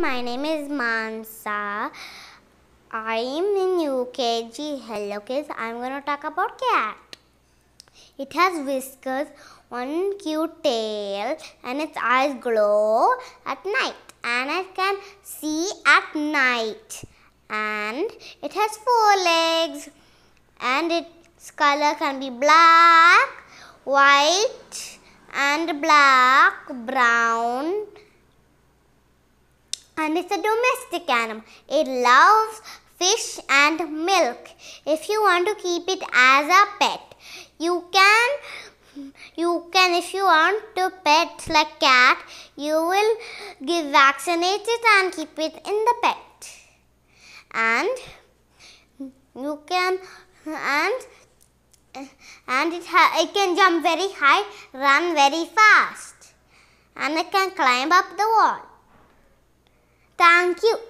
My name is Mansa. I'm in UKG. Hello kids, I'm gonna talk about cat. It has whiskers, one cute tail and its eyes glow at night and it can see at night and it has four legs and its color can be black, white and black, brown, and it's a domestic animal. It loves fish and milk. If you want to keep it as a pet, you can you can if you want to pet like cat, you will give vaccinate it and keep it in the pet. And you can and and it, it can jump very high, run very fast and it can climb up the wall cute.